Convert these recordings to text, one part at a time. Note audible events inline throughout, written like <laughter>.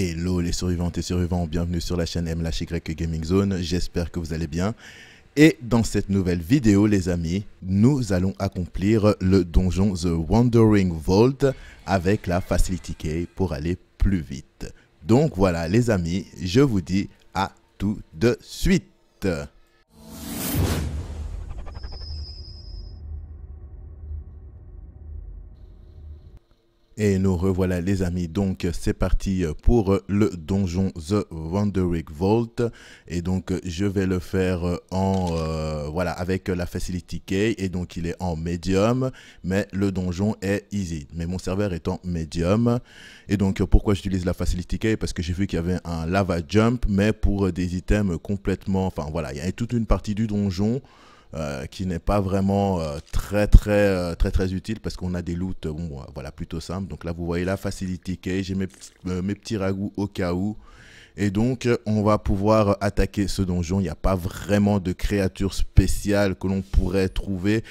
Hello les survivantes et survivants, bienvenue sur la chaîne MLHY Gaming Zone, j'espère que vous allez bien. Et dans cette nouvelle vidéo les amis, nous allons accomplir le donjon The Wandering Vault avec la Facility Key pour aller plus vite. Donc voilà les amis, je vous dis à tout de suite Et nous revoilà les amis, donc c'est parti euh, pour euh, le donjon The Wandering Vault. Et donc euh, je vais le faire en, voilà, avec la Facility Key. Et donc il est en Medium, mais le donjon est Easy. Mais mon serveur est en Medium. Et donc pourquoi j'utilise la Facility Key Parce que j'ai vu qu'il y avait un Lava Jump, mais pour des items complètement... Enfin voilà, il y a toute une partie du donjon euh, qui n'est pas vraiment euh, très, très, euh, très, très utile parce qu'on a des loots voilà, plutôt simples. Donc là, vous voyez là, Facility Cage, j'ai mes, petits ragouts au cas où. Et donc, on va pouvoir attaquer ce donjon. Il n'y a pas vraiment de créatures spéciales que l'on pourrait trouver,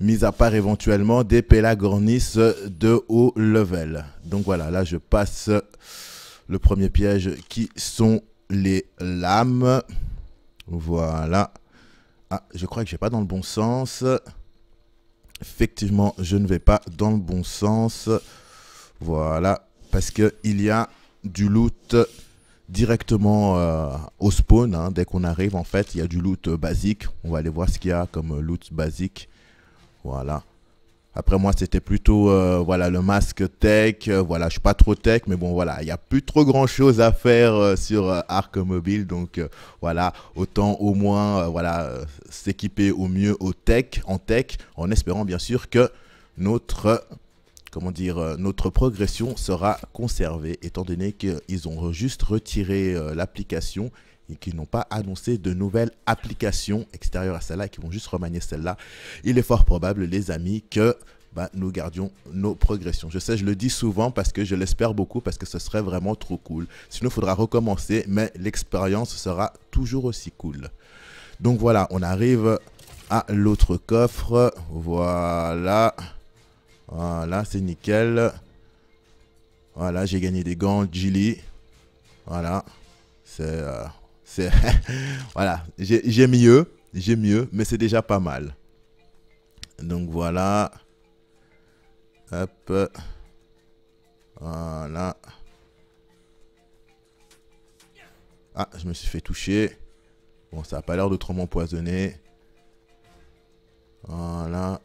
mis à part éventuellement des Pelagornis de haut level. Donc voilà, là, je passe le premier piège qui sont les lames. Voilà. Ah, je crois que je vais pas dans le bon sens. Effectivement, je ne vais pas dans le bon sens. Voilà, parce qu'il y a du loot directement euh, au spawn. Hein. Dès qu'on arrive, en fait, il y a du loot euh, basique. On va aller voir ce qu'il y a comme loot basique. Voilà. Après moi, c'était plutôt euh, voilà le masque tech. Euh, voilà, je suis pas trop tech, mais bon voilà, il n'y a plus trop grand chose à faire euh, sur Arc Mobile. Donc voilà, autant au moins voilà s'équiper au mieux au tech, en tech, en espérant bien sûr que notre comment dire, euh, notre progression sera conservée, étant donné qu'ils ont juste retiré euh, l'application et qu'ils n'ont pas annoncé de nouvelles applications extérieures à celle-là et qu'ils vont juste remanier celle-là. Il est fort probable, les amis, que bah, nous gardions nos progressions. Je sais, je le dis souvent parce que je l'espère beaucoup, parce que ce serait vraiment trop cool. Sinon, il faudra recommencer, mais l'expérience sera toujours aussi cool. Donc voilà, on arrive à l'autre coffre. Voilà. Voilà, c'est nickel. Voilà, j'ai gagné des gants Jilly Voilà. C'est... Euh, <laughs> voilà, j'ai mieux. J'ai mieux, mais c'est déjà pas mal. Donc voilà. Hop. Voilà. Ah, je me suis fait toucher. Bon, ça n'a pas l'air de trop m'empoisonner. Voilà.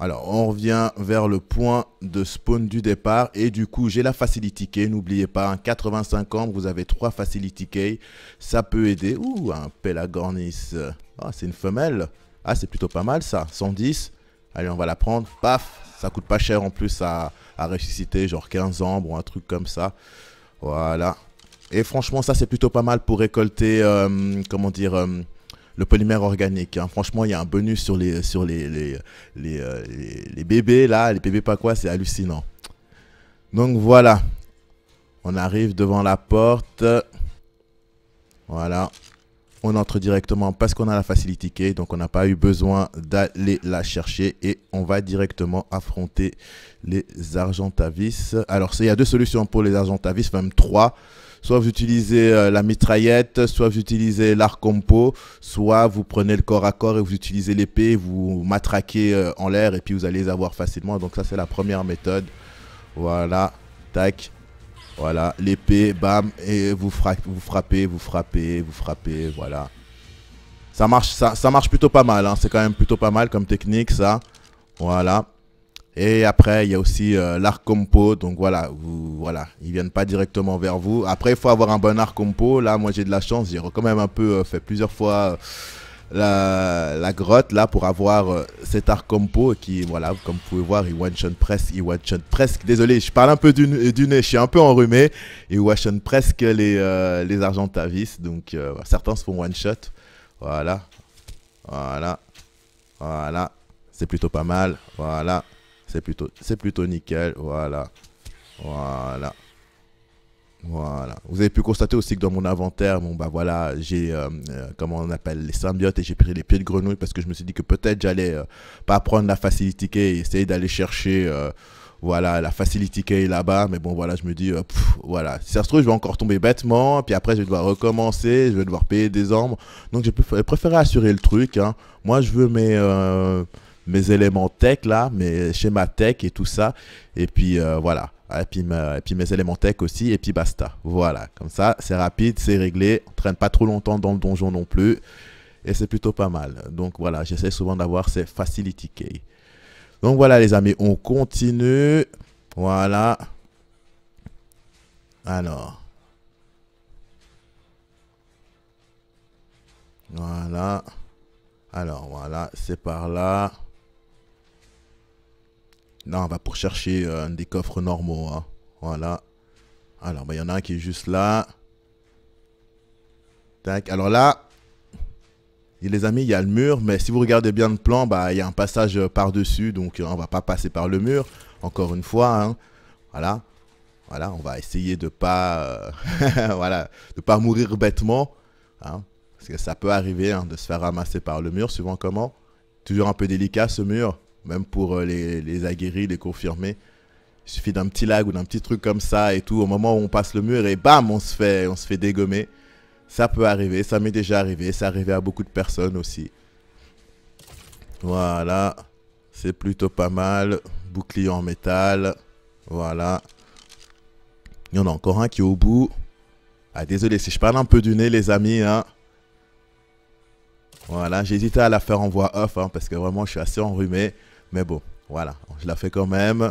Alors, on revient vers le point de spawn du départ. Et du coup, j'ai la facility key. N'oubliez pas, 85 ans, vous avez 3 facility key. Ça peut aider. Ouh, un pelagornis. Ah, c'est une femelle. Ah, c'est plutôt pas mal ça. 110. Allez, on va la prendre. Paf Ça coûte pas cher en plus à, ressusciter. Genre 15 ambres ou un truc comme ça. Voilà. Et franchement, ça, c'est plutôt pas mal pour récolter, euh, comment dire... Euh, le polymère organique. Hein. Franchement, il y a un bonus sur les, sur les, les, les, euh, les, les bébés, là, les bébés pas quoi, c'est hallucinant. Donc voilà, on arrive devant la porte. Voilà on entre directement parce qu'on a la facility key, donc on n'a pas eu besoin d'aller la chercher et on va directement affronter les Argentavis. Alors il y a deux solutions pour les Argentavis, même trois. Soit vous utilisez euh, la mitraillette, soit vous utilisez l'arc compo, soit vous prenez le corps à corps et vous utilisez l'épée, vous matraquez euh, en l'air et puis vous allez les avoir facilement. Donc ça c'est la première méthode. Voilà, tac. Voilà, l'épée, bam, et vous, frappez, vous frappez, vous frappez, vous frappez, voilà. Ça marche, ça, ça marche plutôt pas mal, hein. c'est quand même plutôt pas mal comme technique ça. Voilà. Et après, il y a aussi euh, l'arc compo. Donc voilà, vous, voilà, ils viennent pas directement vers vous. Après, il faut avoir un bon arc compo. Là, moi, j'ai de la chance. J'ai quand même un peu euh, fait plusieurs fois euh, la, la, grotte là pour avoir euh, cet art compo qui, voilà, comme vous pouvez voir, il one-shot presque, il one presque. Désolé, je parle un peu du, nez, je suis un peu enrhumé. Il one-shot presque les, euh, les Argentavis. Donc euh, certains se font one-shot. Voilà. Voilà. Voilà. C'est plutôt pas mal. Voilà. C'est plutôt, c'est plutôt nickel. Voilà. Voilà. Voilà. Vous avez pu constater aussi que dans mon inventaire, bon bah voilà, j'ai euh, euh, comment on appelle les symbiotes et j'ai pris les pieds de grenouille parce que je me suis dit que peut-être j'allais euh, pas prendre la facilité et essayer d'aller chercher voilà la facility key là-bas mais bon voilà je me dis voilà si ça se trouve je vais encore tomber bêtement puis après je vais devoir recommencer je vais devoir payer des ombres donc j'ai préféré assurer le truc hein. moi je veux mes mes éléments tech là mes schémas tech et tout ça et puis voilà ah, et puis, mes éléments tech aussi, et puis basta. Voilà, comme ça, c'est rapide, c'est réglé, on ne traîne pas trop longtemps dans le donjon non plus, et c'est plutôt pas mal. Donc voilà, j'essaie souvent d'avoir ces facility key. Donc voilà les amis, on continue. Voilà. Alors. Voilà. Alors voilà, c'est par là. Non, on va pour chercher euh, des coffres normaux. Hein. Voilà. Alors, il bah, y en a un qui est juste là. Tac. Alors là, les amis, il y a le mur, mais si vous regardez bien le plan, bah, il y a un passage euh, par-dessus, donc euh, on va pas passer par le mur, encore une fois. Hein. Voilà. Voilà, on va essayer de pas, <laughs> voilà, de pas mourir bêtement. Hein. parce que ça peut arriver de se faire ramasser par le mur, suivant comment. Toujours un peu délicat ce mur. Même pour euh, les, aguerris, les confirmés. Il suffit d'un petit lag ou d'un petit truc comme ça et tout. Au moment où on passe le mur et bam, on se fait, on se fait dégommer. Ça peut arriver, ça m'est déjà arrivé. Ça arrivé à beaucoup de personnes aussi. Voilà. C'est plutôt pas mal. Bouclier en métal. Voilà. Il y en a encore un qui est au bout. Ah, désolé si je parle un peu du nez, les amis. Hein. Voilà, j'hésitais à la faire en voix off hein, parce que vraiment, je suis assez enrhumé. Mais bon, voilà, je la fais quand même.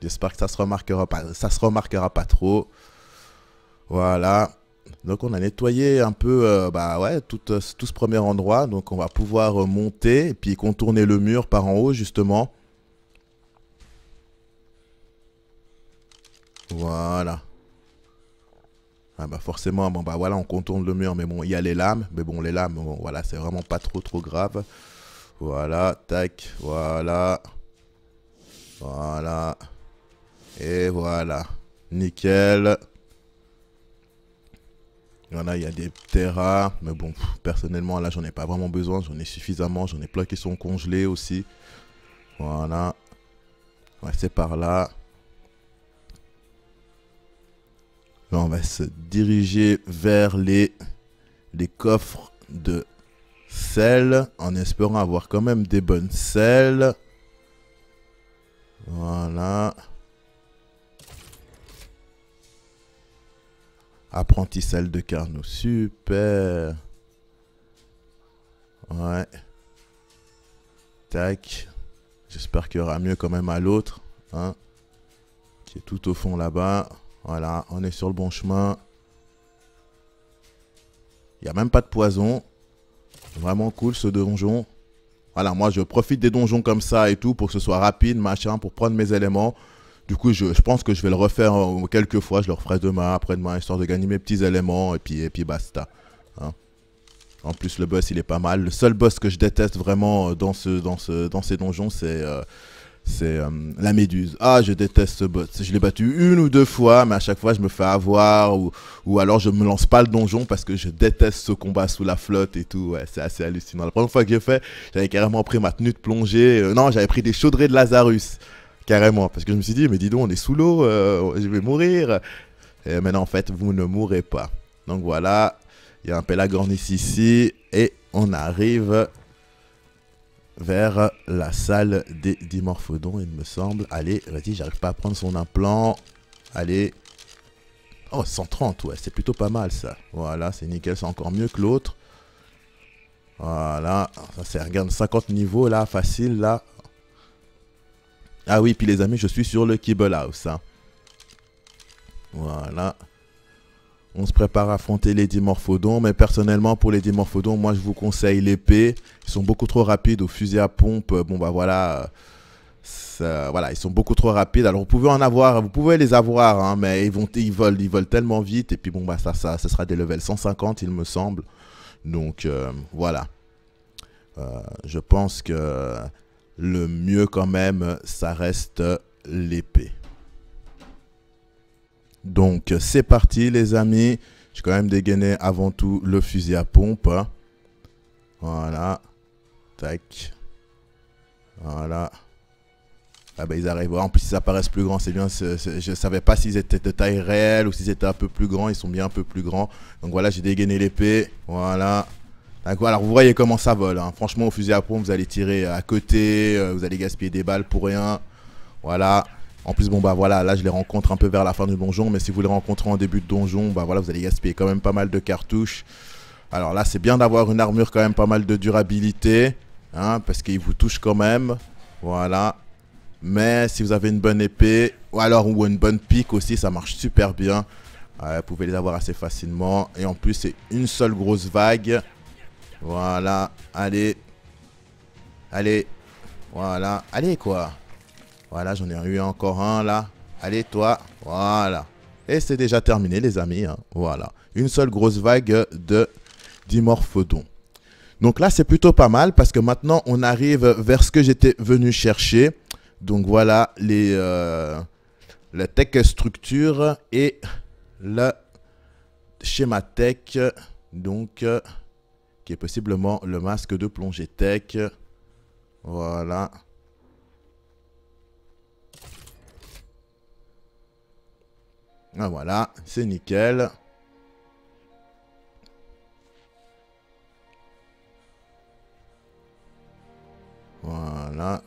J'espère que ça se remarquera pas, ça se remarquera pas trop. Voilà. Donc on a nettoyé un peu euh, bah ouais, euh, tout, ce premier endroit. Donc on va pouvoir euh, monter et puis contourner le mur par en haut justement. Voilà. Ah bah forcément, bon bah voilà, on contourne le mur, mais bon, il y a les lames. Mais bon, les lames, voilà, c'est vraiment pas trop trop grave. Voilà, tac, voilà. Voilà. Et voilà. Nickel. Voilà, il y a des terras, mais bon, personnellement, là, j'en ai pas vraiment besoin. J'en ai suffisamment. J'en ai plein qui sont congelés aussi. Voilà. On va passer par là. Là, on va se diriger vers les, les coffres de Sel, en espérant avoir quand même des bonnes selles. Voilà. Apprenti sel de Carnot, super. Ouais. Tac. J'espère qu'il y aura mieux quand même à l'autre, hein, qui est tout au fond là-bas. Voilà, on est sur le bon chemin. Il n'y a même pas de poison. Vraiment cool ce donjon. Voilà, moi je profite des donjons comme ça et tout pour que ce soit rapide, machin, pour prendre mes éléments. Du coup, je, pense que je vais le refaire euh, quelques fois. Je le referai demain, après-demain, histoire de gagner mes petits éléments et puis, et puis basta. Hein. En plus, le boss, il est pas mal. Le seul boss que je déteste vraiment euh, dans, ce, dans, ce, dans ces donjons, c'est... Euh, c'est euh, la méduse. Ah, je déteste ce bot. Je l'ai battu une ou deux fois, mais à chaque fois, je me fais avoir ou, alors je me lance pas le donjon parce que je déteste ce combat sous la flotte et tout. Ouais, c'est assez hallucinant. La première fois que j'ai fait, j'avais carrément pris ma tenue de plongée. Euh, non, j'avais pris des chaudrées de Lazarus. Carrément. Parce que je me suis dit, mais dis donc, on est sous l'eau, euh, je vais mourir. Et maintenant, en fait, vous ne mourrez pas. Donc voilà, il y a un Pelagornis ici et on arrive vers la salle des dimorphodons, il me semble. Allez, vas-y, j'arrive pas à prendre son implant. Allez. Oh, 130, ouais, c'est plutôt pas mal ça. Voilà, c'est nickel, c'est encore mieux que l'autre. Voilà, ça c'est, regarde, 50 niveaux là, facile là. Ah oui, puis les amis, je suis sur le Kibble House. Hein. Voilà on se prépare à affronter les dimorphodons. Mais personnellement, pour les dimorphodons, moi, je vous conseille l'épée. Ils sont beaucoup trop rapides au fusées à pompe. Bon, bah voilà. voilà, ils sont beaucoup trop rapides. Alors, vous pouvez en avoir, vous pouvez les avoir, hein, mais ils, vont, ils, volent, ils tellement vite. Et puis, bon, bah, ça, ça, sera des levels 150, il me semble. Donc, euh, voilà. Euh, je pense que le mieux, quand même, ça reste l'épée. Donc c'est parti les amis. J'ai quand même dégainé avant tout le fusil à pompe. Voilà. Tac. Voilà. Ah bah ils arrivent. En plus ils apparaissent plus grands. C'est bien. Je ne je savais pas s'ils étaient de taille réelle ou s'ils étaient un peu plus grands. Ils sont bien un peu plus grands. Donc voilà, j'ai dégainé l'épée. Voilà. alors vous voyez comment ça vole. Hein. Franchement, au fusil à pompe, vous allez tirer à côté, euh, vous allez gaspiller des balles pour rien. Voilà. En plus, bon, bah voilà, là je les rencontre un peu vers la fin du donjon, mais si vous les rencontrez en début de donjon, bah voilà, vous allez gaspiller quand même pas mal de cartouches. Alors là, c'est bien d'avoir une armure quand même pas mal de durabilité, hein, parce qu'ils vous touchent quand même. Voilà. Mais si vous avez une bonne épée, ou alors ou une bonne pique aussi, ça marche super bien. vous pouvez les avoir assez facilement. Et en plus, c'est une seule grosse vague. Voilà. Allez. Allez. Voilà. Allez, quoi. Voilà, j'en ai eu encore un là. Allez, toi. Voilà. Et c'est déjà terminé, les amis. Hein. Voilà. Une seule grosse vague de dimorphodon. Donc là, c'est plutôt pas mal parce que maintenant, on arrive vers ce que j'étais venu chercher. Donc voilà, les, euh, la tech structure et le schéma tech. Donc, qui est possiblement le masque de plongée tech. Voilà. Ah voilà, c'est nickel. Voilà.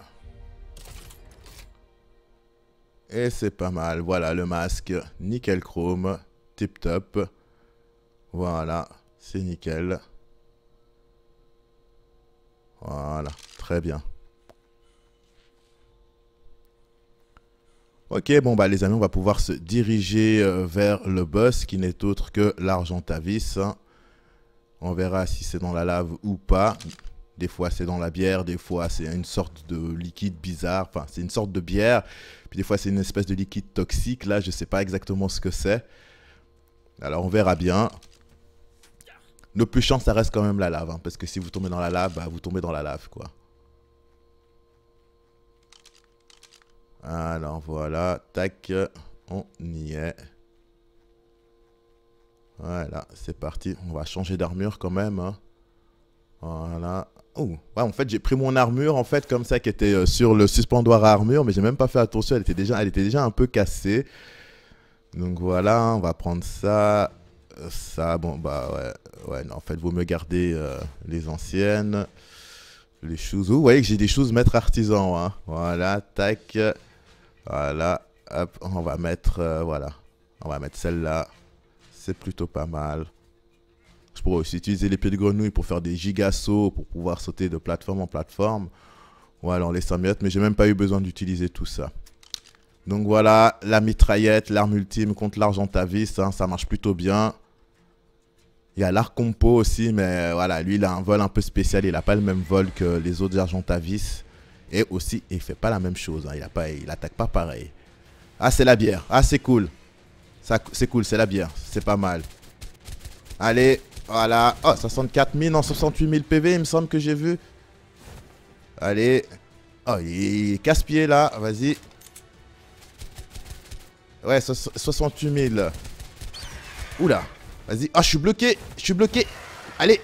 Et c'est pas mal. Voilà, le masque. Nickel chrome. Tip top. Voilà, c'est nickel. Voilà, très bien. Ok, bon bah les amis, on va pouvoir se diriger euh, vers le boss qui n'est autre que l'argentavis. Hein. On verra si c'est dans la lave ou pas. Des fois c'est dans la bière, des fois c'est une sorte de liquide bizarre, enfin c'est une sorte de bière, puis des fois c'est une espèce de liquide toxique, là je ne sais pas exactement ce que c'est. Alors on verra bien. Le plus chiant ça reste quand même la lave, hein, parce que si vous tombez dans la lave, bah, vous tombez dans la lave quoi. Alors voilà, tac, on y est. Voilà, c'est parti. On va changer d'armure quand même. Hein. Voilà. Oh, en fait, j'ai pris mon armure, en fait, comme ça, qui était euh, sur le suspendoir à armure, mais j'ai même pas fait attention, elle était déjà, elle était déjà un peu cassée. Donc voilà, on va prendre ça. Ça, bon, bah ouais. Ouais, en fait, vous me garder euh, les anciennes. Les choses. Vous voyez que j'ai des choses maître artisan, hein. Voilà, tac. Voilà, hop, on va mettre, euh, voilà, on va mettre celle-là. C'est plutôt pas mal. Je pourrais aussi utiliser les pieds de grenouille pour faire des gigasauts, pour pouvoir sauter de plateforme en plateforme. Voilà, on laisse en mais j'ai même pas eu besoin d'utiliser tout ça. Donc voilà, la mitraillette, l'arme ultime contre l'argent hein, ça marche plutôt bien. Il y a l'arc compo aussi, mais voilà, lui il a un vol un peu spécial, il n'a pas le même vol que les autres argent et aussi, il fait pas la même chose. Hein. Il a pas, il attaque pas pareil. Ah, c'est la bière. Ah, c'est cool. C'est cool, c'est la bière. C'est pas mal. Allez, voilà. Oh, 64 000, en 68 000 PV, il me semble que j'ai vu. Allez. Oh, il casse-pied là. Vas-y. Ouais, 68 000. Oula. Vas-y. Ah, je suis bloqué. Je suis bloqué. Allez.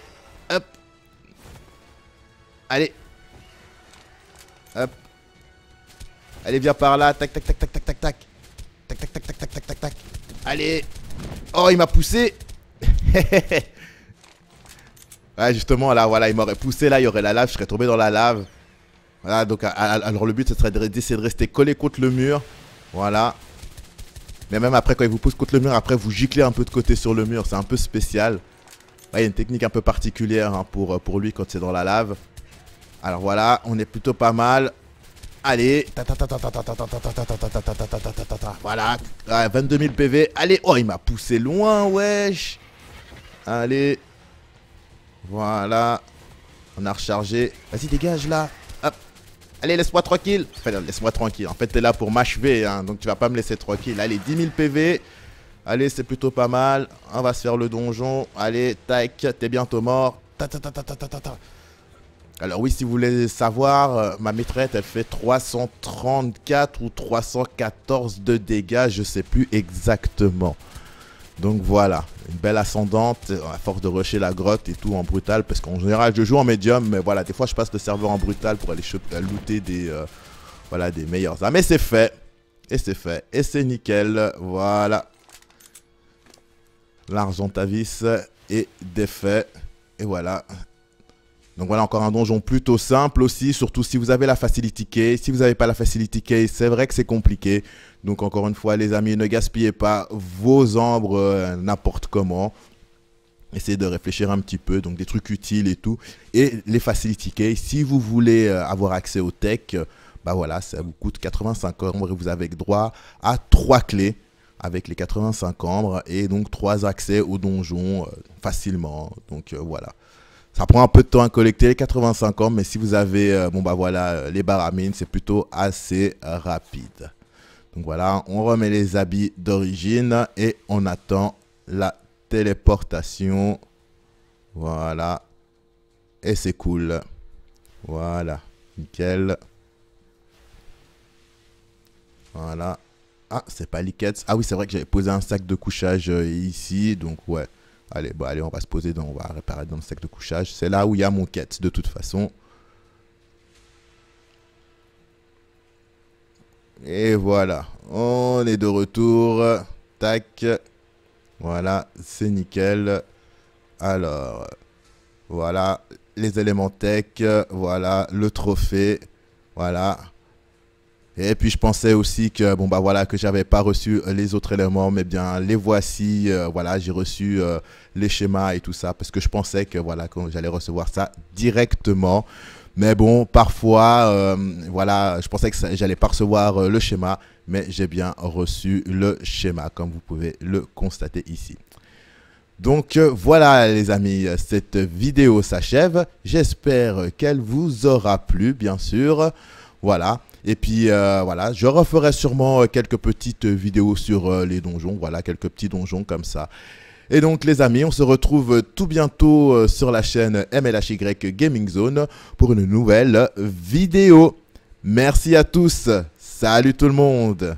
Hop. Allez. Hop. Allez, viens par là. Tac, tac, tac, tac, tac, tac, tac. Tac, tac, tac, tac, tac, tac, tac, tac. Allez. Oh, il m'a poussé. <laughs> ouais, justement, là, voilà, il m'aurait poussé. Là, il y aurait la lave. Je serais tombé dans la lave. Voilà, donc, alors le but, ce serait d'essayer de rester collé contre le mur. Voilà. Mais même après, quand il vous pousse contre le mur, après, vous giclez un peu de côté sur le mur. C'est un peu spécial. Ouais, il y a une technique un peu particulière hein, pour, pour lui quand c'est dans la lave. Alors voilà, on est plutôt pas mal. Allez, voilà, 22 000 PV. Allez, oh, il m'a poussé loin, wesh. Allez, voilà, on a rechargé. Vas-y, dégage là. Allez, laisse-moi tranquille. Enfin, laisse-moi tranquille. En fait, t'es là pour m'achever, hein, donc tu vas pas me laisser tranquille. Allez, 10 000 PV. Allez, c'est plutôt pas mal. On va se faire le donjon. Allez, tac, t'es bientôt mort. Ta, ta, ta, ta, ta, ta, ta. Alors oui, si vous voulez savoir, euh, ma maîtresse, elle fait 334 ou 314 de dégâts, je sais plus exactement. Donc voilà, une belle ascendante, euh, à force de rusher la grotte et tout en brutal, parce qu'en général je joue en médium, mais voilà, des fois je passe le serveur en brutal pour aller euh, looter des, voilà, des meilleurs. Ah mais c'est fait, et c'est fait, et c'est nickel, voilà. L'argent à est défait, et voilà, donc voilà, encore un donjon plutôt simple aussi, surtout si vous avez la facility key. Si vous n'avez pas la facility key, c'est vrai que c'est compliqué. Donc encore une fois, les amis, ne gaspillez pas vos ombres euh, n'importe comment. Essayez de réfléchir un petit peu, donc des trucs utiles et tout. Et les facility si vous voulez euh, avoir accès au tech, bah voilà, ça vous coûte 85 ambres et vous avez droit à 3 clés avec les 85 ambres et donc 3 accès au donjon euh, facilement. Donc voilà. Ça prend un peu de temps à collecter les 85 ans, mais si vous avez euh, bon bah voilà euh, les baramines, c'est plutôt assez rapide. Donc voilà, on remet les habits d'origine et on attend la téléportation. Voilà. Et c'est cool. Voilà. Nickel. Voilà. Ah, c'est pas Likets. Ah oui, c'est vrai que j'avais posé un sac de couchage euh, ici. Donc ouais. Allez, allez, on va se poser, dans, on va réparer dans le sac de couchage. C'est là où il y a mon quête, de toute façon. Et voilà, on est de retour. Tac. Voilà, c'est nickel. Alors, voilà, les éléments tech, voilà, le trophée, voilà. Et puis je pensais aussi que bon bah voilà que j'avais pas reçu euh, les autres éléments, mais bien les voici. Euh, voilà, j'ai reçu euh, les schémas et tout ça parce que je pensais que voilà que j'allais recevoir ça directement. Mais bon, parfois, voilà, je pensais que j'allais pas recevoir le schéma, mais j'ai bien reçu le schéma, comme vous pouvez le constater ici. Donc voilà les amis, cette vidéo s'achève. J'espère qu'elle vous aura plu, bien sûr. Voilà. Et puis euh, voilà, je referai sûrement euh, quelques petites vidéos sur euh, les donjons, voilà, quelques petits donjons comme ça. Et donc les amis, on se retrouve tout bientôt sur la chaîne MLHY Gaming Zone pour une nouvelle vidéo. Merci à tous, salut tout le monde